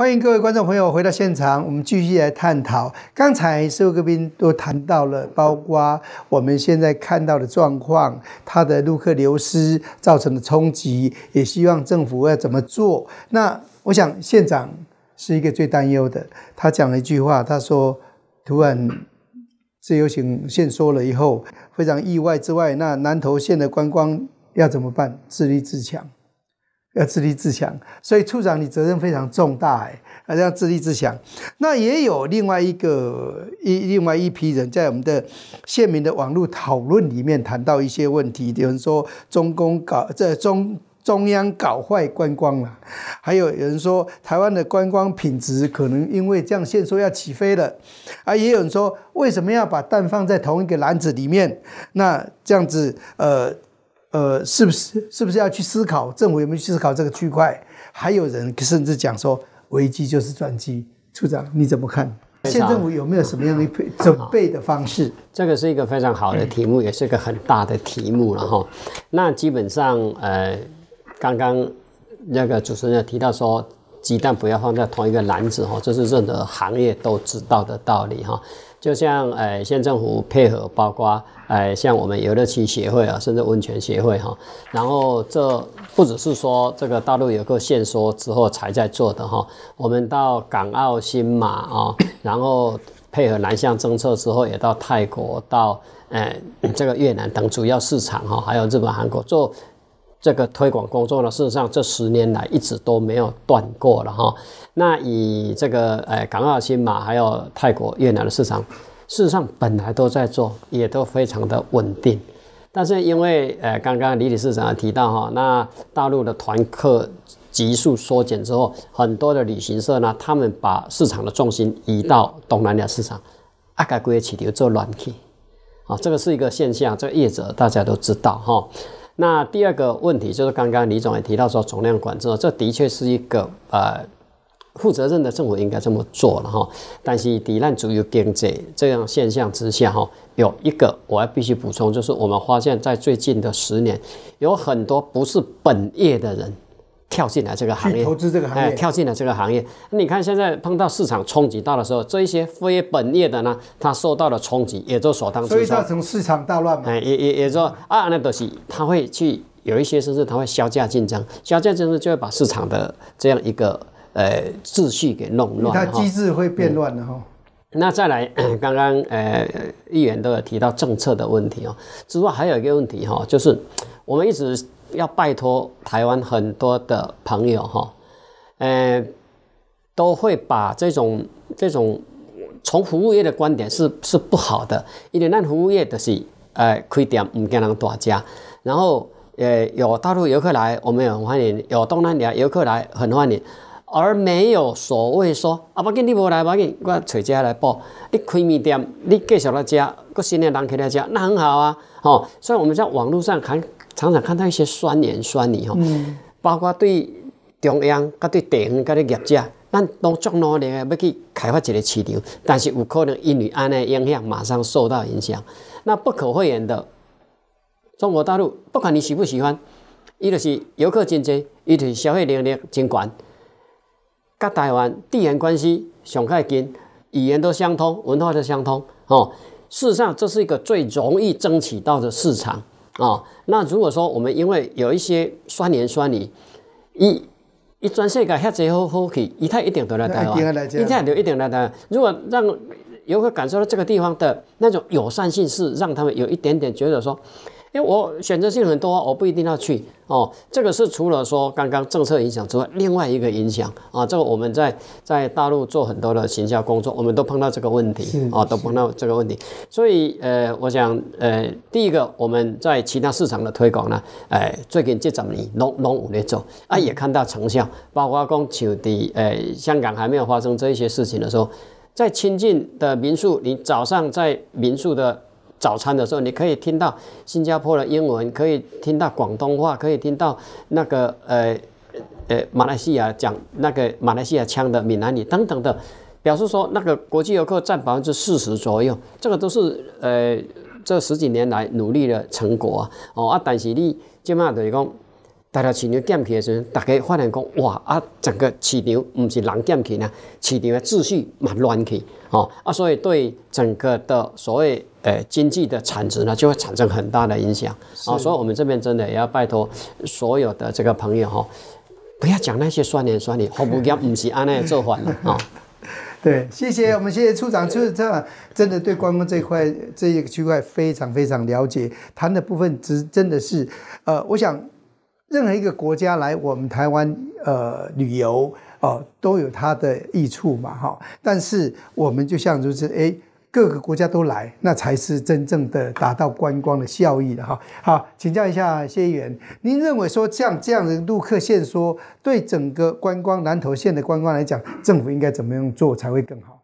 欢迎各位观众朋友回到现场，我们继续来探讨。刚才会各宾都谈到了，包括我们现在看到的状况，它的陆客流失造成的冲击，也希望政府要怎么做。那我想县长是一个最担忧的，他讲了一句话，他说：“突然自由行限缩了以后，非常意外之外，那南投县的观光要怎么办？自立自强。”要自立自强，所以处长，你责任非常重大哎，要自立自强。那也有另外一个一另外一批人在我们的县民的网络讨论里面谈到一些问题，有人说中公搞这中中央搞坏观光了，还有有人说台湾的观光品质可能因为这样限索要起飞了，啊，也有人说为什么要把蛋放在同一个篮子里面？那这样子，呃。呃，是不是是不是要去思考政府有没有去思考这个区块？还有人甚至讲说，危机就是转机。处长，你怎么看？县政府有没有什么样的准备的方式？这个是一个非常好的题目，也是一个很大的题目了哈。那基本上，呃，刚刚那个主持人提到说，鸡蛋不要放在同一个篮子哈，这是任何行业都知道的道理哈。就像哎，县政府配合，包括哎，像我们游乐区协会啊，甚至温泉协会哈。然后这不只是说这个大陆有个线缩之后才在做的哈。我们到港澳、新马啊，然后配合南向政策之后，也到泰国、到哎这个越南等主要市场哈，还有日本、韩国做。这个推广工作呢，事实上这十年来一直都没有断过了哈。那以这个呃，港澳、新马还有泰国、越南的市场，事实上本来都在做，也都非常的稳定。但是因为呃，刚刚李理事长提到哈，那大陆的团客急速缩减之后，很多的旅行社呢，他们把市场的重心移到东南亚市场，阿改归起流做暖气，啊，这个是一个现象，这个业者大家都知道哈。那第二个问题就是，刚刚李总也提到说，总量管制，这的确是一个呃负责任的政府应该这么做了哈。但是，一难足有经济这样现象之下哈，有一个我还必须补充，就是我们发现在最近的十年，有很多不是本业的人。跳进来这个行业，投资这个行业，哎，跳进了这个行业。那你看现在碰到市场冲击到的时候，这一些非本业的呢，它受到了冲击，也就所当。所以它从市场大乱嘛。哎，也也也说啊，那东西它会去有一些甚至它会削价竞争，削价竞争就会把市场的这样一个呃秩序给弄乱，哈，机制会变乱的哈。那再来，刚刚呃议员都有提到政策的问题哦。之外还有一个问题哈，就是我们一直。要拜托台湾很多的朋友哈，呃，都会把这种这种从服务业的观点是是不好的，因为咱服务业的是，呃，开店五惊人多少家，然后，呃，有大陆游客来，我们很欢迎；有东南亚游客来，很欢迎。而没有所谓说啊，不跟你无来，不跟你，我找家来报。你开面店，你介绍人家，个新的人介绍，那很好啊。哦，虽然我们在网络上看。常常看到一些酸言酸语，吼，包括对中央、噶对方、噶对业者，咱都足努力的要去开发一个市场，但是有可能因为安尼影响，马上受到影响。那不可讳言的，中国大陆，不管你喜不喜欢，伊就是游客真多，伊是消费能力真悬，甲台湾地缘关系上较近，语言都相通，文化都相通，吼，事实上这是一个最容易争取到的市场。哦，那如果说我们因为有一些酸盐酸语，一一转世个鞋子好好去，一再一点都来台湾，一再留一点来台湾。如果让游客感受到这个地方的那种友善性，是让他们有一点点觉得说。因为我选择性很多，我不一定要去哦。这个是除了说刚刚政策影响之外，另外一个影响啊。这个我们在在大陆做很多的形销工作，我们都碰到这个问题啊，都碰到这个问题。所以呃，我想呃，第一个我们在其他市场的推广呢，哎，最近这十年拢拢有在做啊，也看到成效。包括讲像在呃，香港还没有发生这一些事情的时候，在亲近的民宿，你早上在民宿的。早餐的时候，你可以听到新加坡的英文，可以听到广东话，可以听到那个呃呃马来西亚讲那个马来西亚腔的闽南语等等的，表示说那个国际游客占百分之四十左右，这个都是呃这十几年来努力的成果啊。哦啊，但是你即马就是讲大家气牛减起的时候，大家发现讲哇啊，整个市场唔是人减起呢，市场的秩序蛮乱起，哦啊，所以对整个的所谓。呃，经济的产值呢，就会产生很大的影响啊。所以，我们这边真的也要拜托所有的这个朋友哈，不要讲那些酸脸酸脸，好不业不是安奈做法了啊。对，谢谢我们，谢谢处长，处长真的对观光这块这一区块非常非常了解，谈的部分只真的是呃，我想任何一个国家来我们台湾呃旅游啊，都有它的益处嘛哈。但是我们就像如此，哎。各个国家都来，那才是真正的达到观光的效益的哈。好，请教一下谢议员，您认为说像这样的陆客线说，对整个观光南投县的观光来讲，政府应该怎么样做才会更好？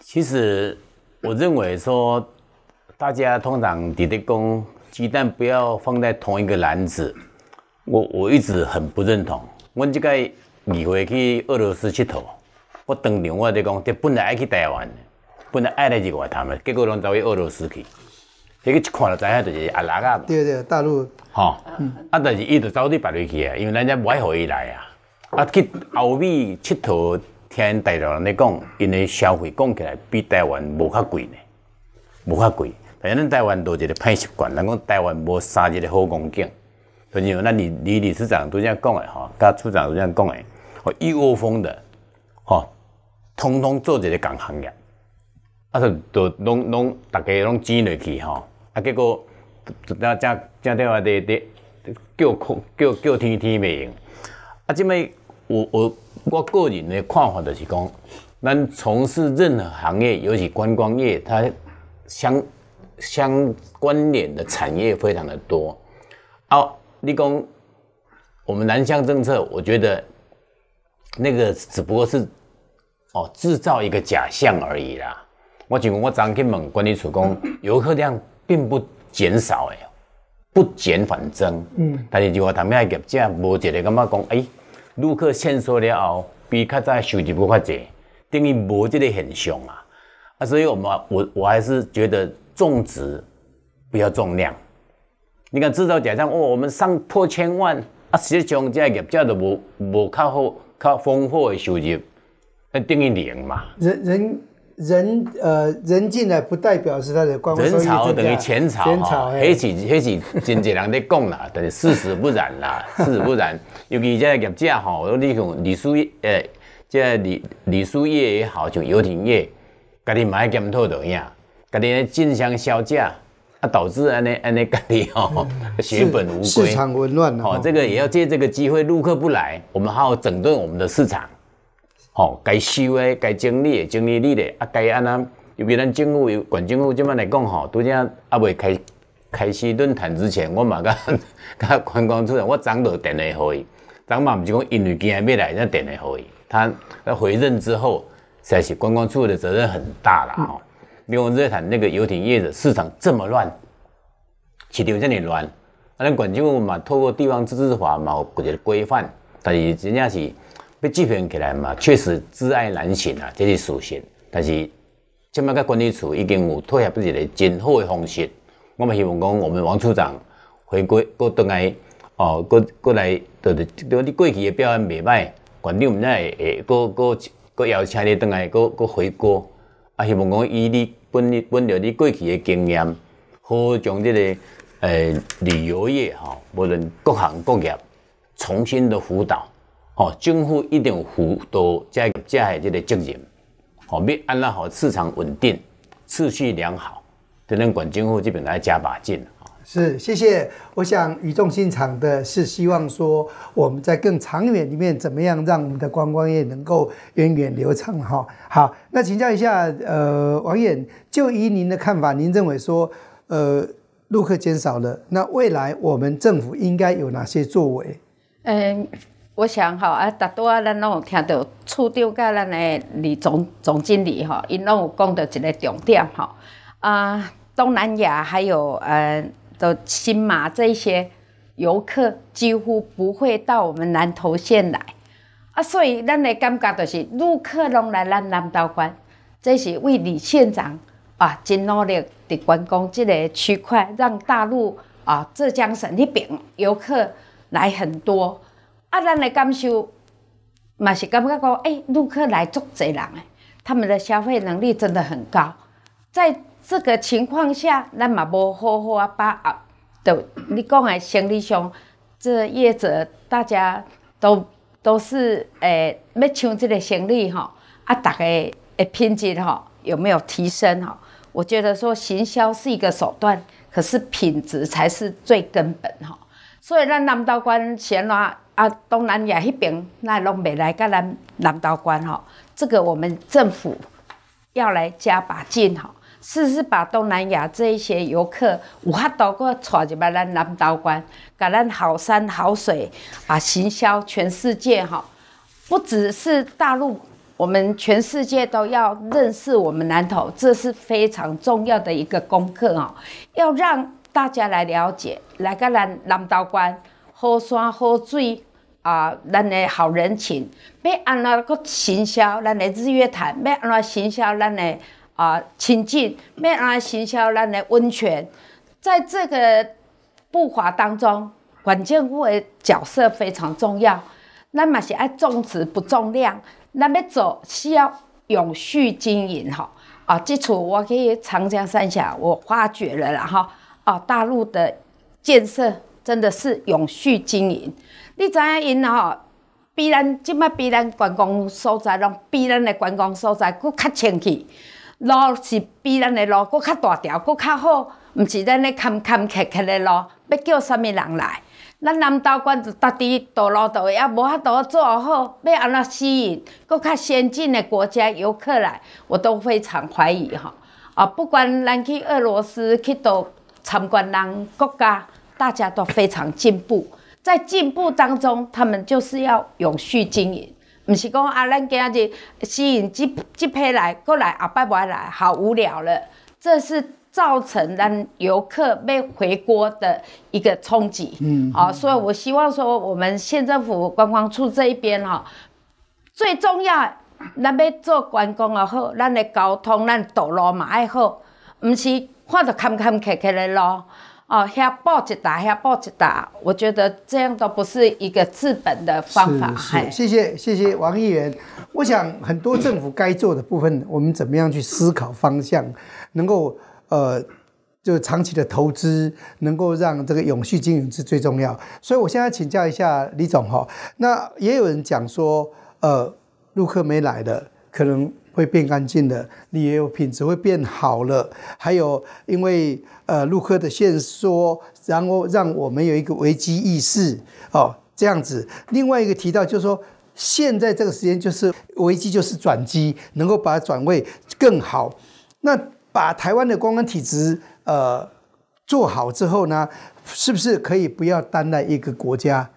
其实，我认为说，大家通常你的工鸡蛋不要放在同一个篮子，我我一直很不认同。我这个二月去俄罗斯铁佗，我当场我就讲，我本来爱去台湾。本来爱在去外头结果拢走去俄罗斯去。迄个一看就知影，就是阿拉啊。对对，大陆。吼。啊，但是伊就走去别黎去啊，因为咱遮无爱互伊来啊。啊，去欧美佚佗，听大陆人咧讲，因为消费讲起来比台湾无较贵呢，无较贵。是咱台湾有一个歹习惯，人讲台湾无三日的好光景。等于那李李理事长这样讲的吼，甲处长这样讲哦，一窝蜂的，哈，通通做这个港行业。啊！就拢拢，大家拢挤落去吼，啊！结果，就那正正台话的的叫空叫叫天天不用。啊！这么我我我个人的看法就是讲，咱从事任何行业，尤其观光业，它相相关联的产业非常的多。啊，你讲我们南向政策，我觉得那个只不过是哦，制造一个假象而已啦。我前我昨去问管理处讲，游客量并不减少诶，不减反增。嗯。但是如果们边业者无一个感觉讲，诶，旅客线索了后，比较在收入不发侪，等于无这个现象啊。啊，所以我们我我还是觉得种植不要重量。你看，至少假象哦，我们上破千万啊，实际上这个业者都无无较好、较丰厚诶收入，那等于零嘛。人人。人呃人进来不代表是他的官人潮等于钱潮哈，嘿起嘿起，真济人在共啦，等 于事实不然啦，事实不然。尤其这业者吼，你像李书呃，这李李书业也好，像游艇业，家啲买检托都一样，个啲竞相销价，啊，导致安尼安尼家啲吼 血本无归，市场混乱。好，这个也要借这个机会，入客不来，我们好好整顿我们的市场。吼，该收的、该整理、整理你的，啊，该安怎？又比如咱政府，县管政府，即摆来讲吼，拄则啊未开开始论坛之前，我嘛甲甲观光处，我张罗电话伊，张嘛毋是讲因为今还没来，才电话伊。他他回任之后，是观光处的责任很大啦吼。比如我热谈那个游艇业的市场这么乱，市场这么乱，啊，那管政府嘛，透过地方自治法嘛，有觉得规范，但是真正是。被积评起来嘛，确实挚爱难行啊，这是属性。但是，即麦个管理处已经有妥协不个真好的方式。我们希望讲，我们王处长回归过倒来，哦，过过来，就是多你过去的表现袂歹，管理毋知会会过过过邀请你倒来，过过回国。啊，希望讲以你本本着你过去的经验，好将这个诶旅游业哈，无论各行各业，重新的辅导。好，政府一定负多加加下这个责任。好，要安拉好市场稳定、秩序良好，这能管政府基本来加把劲是，谢谢。我想语重心长的是，希望说我们在更长远里面，怎么样让我们的观光业能够源远流长哈。好，那请教一下，呃，王远，就依您的看法，您认为说，呃，陆客减少了，那未来我们政府应该有哪些作为？嗯。我想哈啊，大多啊，咱拢有听到处长甲咱的李总总经理哈，因拢有讲到一个重点哈啊，东南亚还有呃的新马这些游客几乎不会到我们南投县来啊，所以咱的感觉就是陆客拢来咱南投县，这是为李县长啊，真努力的观光这个区块，让大陆啊浙江省那边游客来很多。啊，咱的感受，嘛是感觉讲，哎，旅客来足侪人诶，他们的消费能力真的很高。在这个情况下，咱嘛无好好啊把握。就你讲诶，行李箱，这业者大家都都是诶，要抢这个行李哈，啊，大家诶品质哈有没有提升哈？我觉得说行销是一个手段，可是品质才是最根本哈。所以咱南们到关闲啦。啊，东南亚那边，那拢未来甲咱南岛关吼，这个我们政府要来加把劲吼，试试把东南亚这些游客有法多个带入来咱南岛关，甲咱好山好水啊，行销全世界哈，不只是大陆，我们全世界都要认识我们南头，这是非常重要的一个功课哈，要让大家来了解，来个南南岛关，好山好水。啊，咱的好人情，要安拉个行销咱的日月潭，要安拉行销咱的啊清境，要安拉行销咱的温泉。在这个步伐当中，关键部的角色非常重要。那么是爱重植不重量，那么做需要永续经营哈。啊，即次我去长江三峡，我发觉了后啊，大陆的建设真的是永续经营。你知影因吼，比咱即摆比咱观光所在，拢比咱的观光所在佫较清气。路是比咱的路佫较大条，佫较好，毋是咱的坎坎坷坷的路。要叫啥物人来？咱难道管家己道路都啊，无法度做好好？要安怎吸引佫较先进的国家游客来？我都非常怀疑吼。啊，不管咱去俄罗斯去到参观人国家，大家都非常进步。在进步当中，他们就是要永续经营，不是讲啊，咱今日吸引即即批来，过来啊，拜拜来，好无聊了。这是造成咱游客被回锅的一个冲击。嗯，好，所以我希望说，我们县政府观光处这一边哈，最重要，咱要做观光也好，咱的交通、咱道路嘛爱好，不是看到坎坎坷坷的路。哦，还要暴着打，还要暴着打，我觉得这样都不是一个治本的方法。谢谢谢谢王议员，我想很多政府该做的部分，我们怎么样去思考方向，能够呃，就长期的投资，能够让这个永续经营是最重要。所以我现在请教一下李总哈，那也有人讲说，呃，陆克没来的可能。会变干净的，你也有品质会变好了，还有因为呃陆客的线说，然后让我们有一个危机意识哦，这样子。另外一个提到就是说，现在这个时间就是危机，就是转机，能够把它转为更好。那把台湾的公安体制呃做好之后呢，是不是可以不要担待一个国家？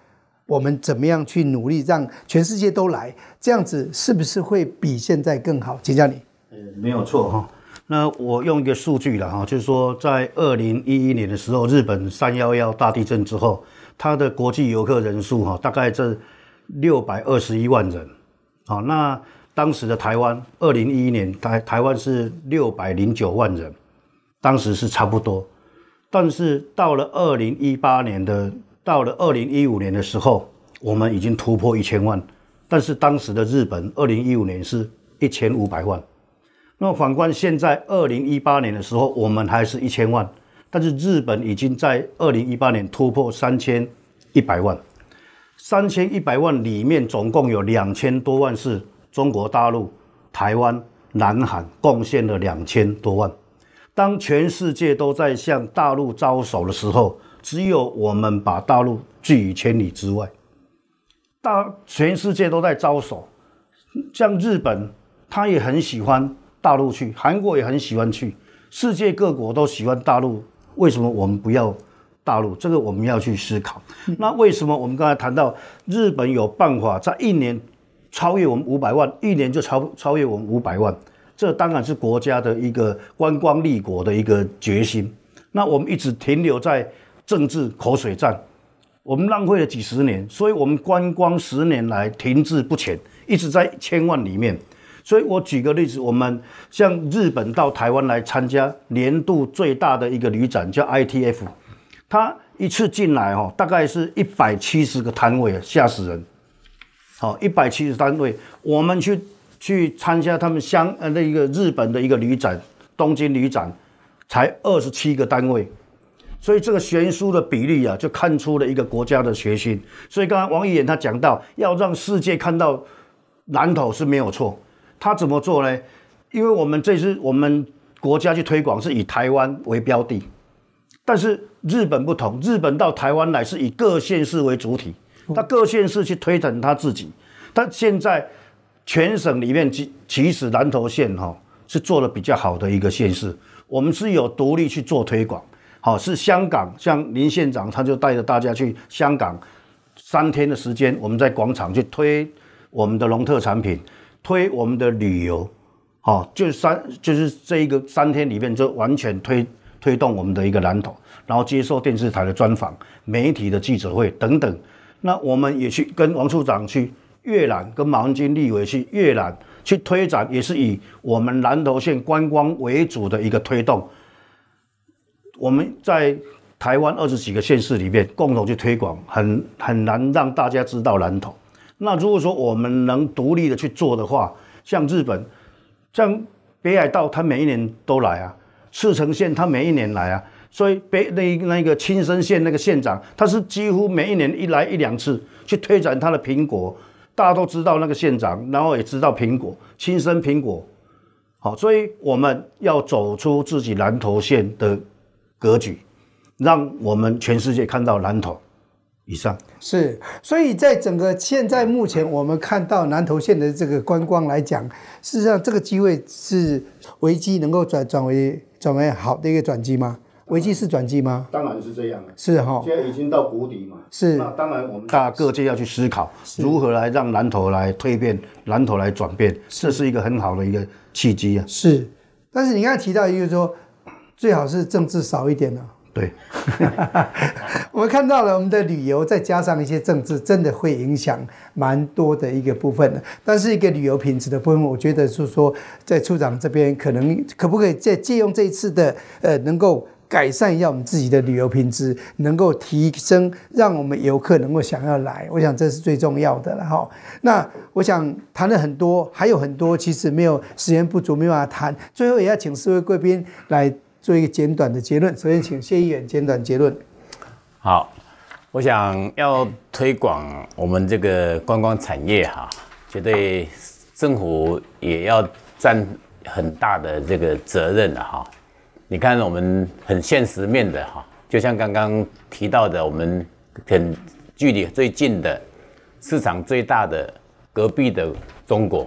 我们怎么样去努力让全世界都来？这样子是不是会比现在更好？请教你。呃，没有错哈。那我用一个数据了哈，就是说在二零一一年的时候，日本三幺幺大地震之后，它的国际游客人数哈，大概这六百二十一万人。好，那当时的台湾二零一一年台台湾是六百零九万人，当时是差不多。但是到了二零一八年的。到了二零一五年的时候，我们已经突破一千万，但是当时的日本二零一五年是一千五百万。那么反观现在，二零一八年的时候，我们还是一千万，但是日本已经在二零一八年突破三千一百万。三千一百万里面总共有两千多万是中国大陆、台湾、南韩贡献了两千多万。当全世界都在向大陆招手的时候，只有我们把大陆拒于千里之外，大全世界都在招手，像日本，他也很喜欢大陆去，韩国也很喜欢去，世界各国都喜欢大陆。为什么我们不要大陆？这个我们要去思考。那为什么我们刚才谈到日本有办法在一年超越我们五百万，一年就超超越我们五百万？这当然是国家的一个观光立国的一个决心。那我们一直停留在。政治口水战，我们浪费了几十年，所以我们观光十年来停滞不前，一直在千万里面。所以我举个例子，我们像日本到台湾来参加年度最大的一个旅展，叫 ITF，他一次进来哈，大概是一百七十个摊位啊，吓死人！好，一百七十单位，我们去去参加他们相呃那个日本的一个旅展，东京旅展，才二十七个单位。所以这个悬殊的比例啊，就看出了一个国家的决心。所以刚才王毅言他讲到，要让世界看到南投是没有错。他怎么做呢？因为我们这次我们国家去推广是以台湾为标的，但是日本不同，日本到台湾来是以各县市为主体。他各县市去推展他自己。他现在全省里面，其其实南投县哈是做的比较好的一个县市。我们是有独立去做推广。好，是香港，像林县长他就带着大家去香港，三天的时间，我们在广场去推我们的龙特产品，推我们的旅游，好，就三就是这一个三天里面就完全推推动我们的一个蓝头，然后接受电视台的专访、媒体的记者会等等。那我们也去跟王处长去阅览，跟马文军立委去阅览，去推展，也是以我们南投县观光为主的一个推动。我们在台湾二十几个县市里面共同去推广，很很难让大家知道南投。那如果说我们能独立的去做的话，像日本，像北海道，他每一年都来啊；赤城县他每一年来啊。所以北那那个青森县那个县长，他是几乎每一年一来一两次去推展他的苹果，大家都知道那个县长，然后也知道苹果青森苹果。好，所以我们要走出自己南投县的。格局，让我们全世界看到南投以上是，所以在整个现在目前我们看到南投县的这个观光来讲，事实上这个机会是危机能够转转为转为好的一个转机吗？危机是转机吗？当然是这样的，是哈，现在已经到谷底嘛，是。那当然我们大各界要去思考如何来让南投来蜕变，南投来转变，这是一个很好的一个契机啊。是，但是你刚才提到就是说。最好是政治少一点呢。对，我们看到了我们的旅游再加上一些政治，真的会影响蛮多的一个部分的。但是一个旅游品质的部分，我觉得是说在处长这边，可能可不可以再借用这一次的，呃，能够改善一下我们自己的旅游品质，能够提升，让我们游客能够想要来。我想这是最重要的了哈。那我想谈了很多，还有很多其实没有时间不足，没办法谈。最后也要请四位贵宾来。做一个简短的结论。首先，请谢议员简短结论。好，我想要推广我们这个观光产业哈，绝对政府也要占很大的这个责任的哈。你看我们很现实面的哈，就像刚刚提到的，我们很距离最近的市场最大的隔壁的中国，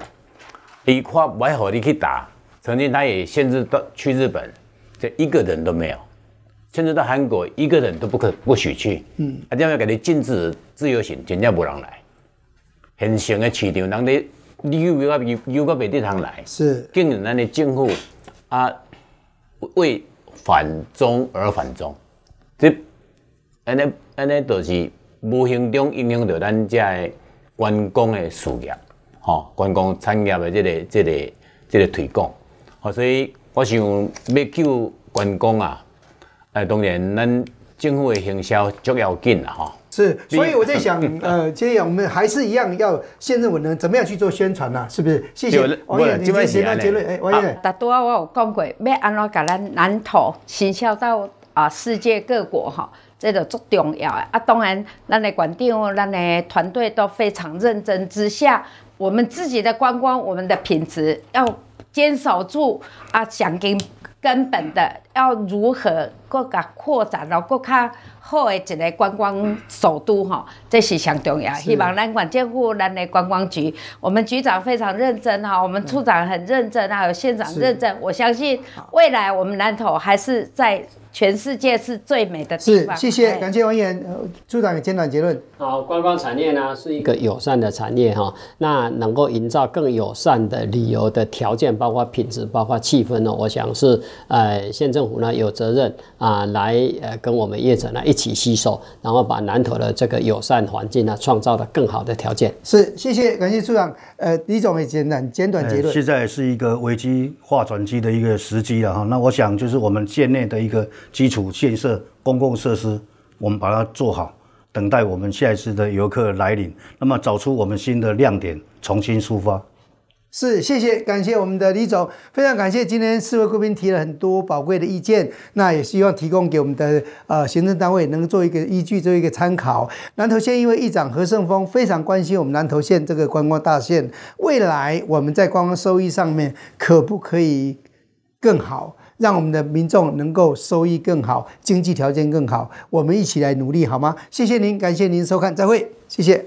一块买好你去打，曾经他也限制到去日本。这一个人都没有，甚至到韩国一个人都不可不许去，嗯，啊，这样给你禁止自由行，真正不让来。现行的市场，人你旅游啊游游个未得通来，是，更有咱的政府啊为反中而反中，这，安尼安尼就是无形中影响到咱家的员工的事业，吼，员工产业的这个这个这个推广，好，所以。我想要救员工啊！哎，当然，咱政府的行销足要紧啦！哈。是，所以我在想，呃，接下来我们还是一样要现任稳的，怎么样去做宣传呐？是不是？谢谢王爷，燕，谢谢杰伦。哎，王爷，大多我有讲过，要安罗格咱南投行销到啊世界各国哈，这个足重要的。啊，当然，咱诶馆长、咱的团队都非常认真之下，我们自己的观光、我们的品质要。坚守住啊，想跟根本的。要如何搁甲扩展咯，搁较好诶一个观光首都吼，这是上重要。希望南管政府、南诶观光局，我们局长非常认真哈，我们处长很认真还有县长认真。我相信未来我们南投还是在全世界是最美的地方。是，谢谢，感谢王彦处长的简短结论。好，观光产业呢是一个友善的产业哈，那能够营造更友善的旅游的条件，包括品质，包括气氛呢，我想是呃，现在。政府呢有责任啊，来呃跟我们业者呢一起吸收，然后把南投的这个友善环境呢创造的更好的条件。是，谢谢，感谢处长。呃，李总也简短简短结论。现在是一个危机化转机的一个时机了哈。那我想就是我们县内的一个基础建设、公共设施，我们把它做好，等待我们下一次的游客来临，那么找出我们新的亮点，重新出发。是，谢谢，感谢我们的李总，非常感谢今天四位贵宾提了很多宝贵的意见，那也希望提供给我们的呃行政单位，能做一个依据，做一个参考。南投县因为议长何胜峰非常关心我们南投县这个观光大县，未来我们在观光收益上面可不可以更好，让我们的民众能够收益更好，经济条件更好，我们一起来努力好吗？谢谢您，感谢您收看，再会，谢谢。